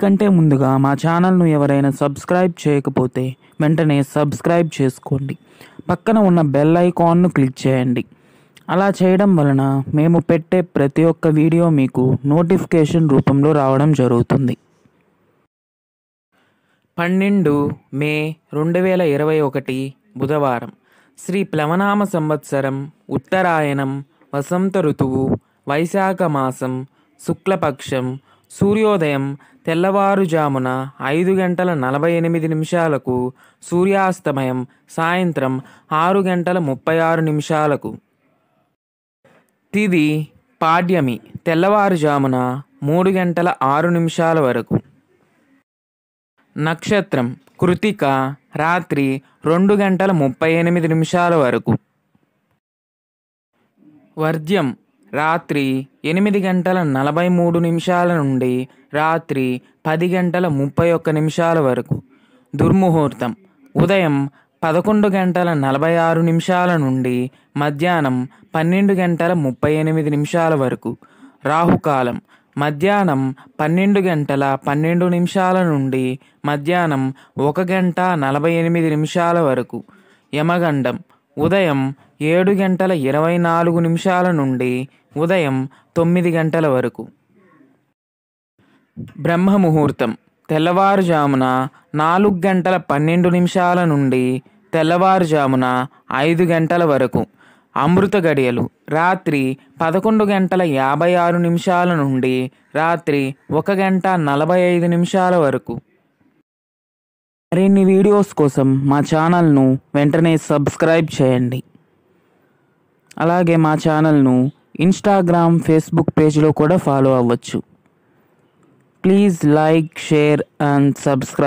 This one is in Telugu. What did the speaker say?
అన్నిటికంటే ముందుగా మా ఛానల్ను ఎవరైనా సబ్స్క్రైబ్ చేయకపోతే వెంటనే సబ్స్క్రైబ్ చేసుకోండి పక్కన ఉన్న బెల్ ఐకాన్ను క్లిక్ చేయండి అలా చేయడం వలన మేము పెట్టే ప్రతి ఒక్క వీడియో మీకు నోటిఫికేషన్ రూపంలో రావడం జరుగుతుంది పన్నెండు మే రెండు వేల ఇరవై ఒకటి బుధవారం శ్రీ ప్లవనామ సంవత్సరం ఉత్తరాయణం వసంత ఋతువు వైశాఖ మాసం శుక్లపక్షం సూర్యోదయం తెల్లవారుజామున ఐదు గంటల నలభై ఎనిమిది నిమిషాలకు సూర్యాస్తమయం సాయంత్రం ఆరు గంటల ముప్పై ఆరు నిమిషాలకు తిది పాడ్యమి తెల్లవారుజామున మూడు గంటల ఆరు నిమిషాల వరకు నక్షత్రం కృతిక రాత్రి రెండు గంటల ముప్పై ఎనిమిది నిమిషాల వరకు వర్ధ్యం రాత్రి ఎనిమిది గంటల నలభై మూడు నిమిషాల నుండి రాత్రి పది గంటల ముప్పై ఒక్క నిమిషాల వరకు దుర్ముహూర్తం ఉదయం పదకొండు గంటల నలభై ఆరు నిమిషాల నుండి మధ్యాహ్నం పన్నెండు గంటల ముప్పై ఎనిమిది నిమిషాల వరకు రాహుకాలం మధ్యాహ్నం పన్నెండు గంటల పన్నెండు నిమిషాల నుండి మధ్యాహ్నం ఒక గంట నలభై ఎనిమిది నిమిషాల వరకు యమగండం ఉదయం ఏడు గంటల ఇరవై నాలుగు నిమిషాల నుండి ఉదయం తొమ్మిది గంటల వరకు బ్రహ్మ ముహూర్తం తెల్లవారుజామున నాలుగు గంటల పన్నెండు నిమిషాల నుండి తెల్లవారుజామున ఐదు గంటల వరకు అమృత గడియలు రాత్రి పదకొండు గంటల యాభై ఆరు నిమిషాల నుండి రాత్రి ఒక గంట నలభై ఐదు నిమిషాల వరకు మరిన్ని వీడియోస్ కోసం మా ఛానల్ను వెంటనే సబ్స్క్రైబ్ చేయండి అలాగే మా ఛానల్ను ఇన్స్టాగ్రామ్ ఫేస్బుక్ పేజ్లో కూడా ఫాలో అవ్వచ్చు please like share and subscribe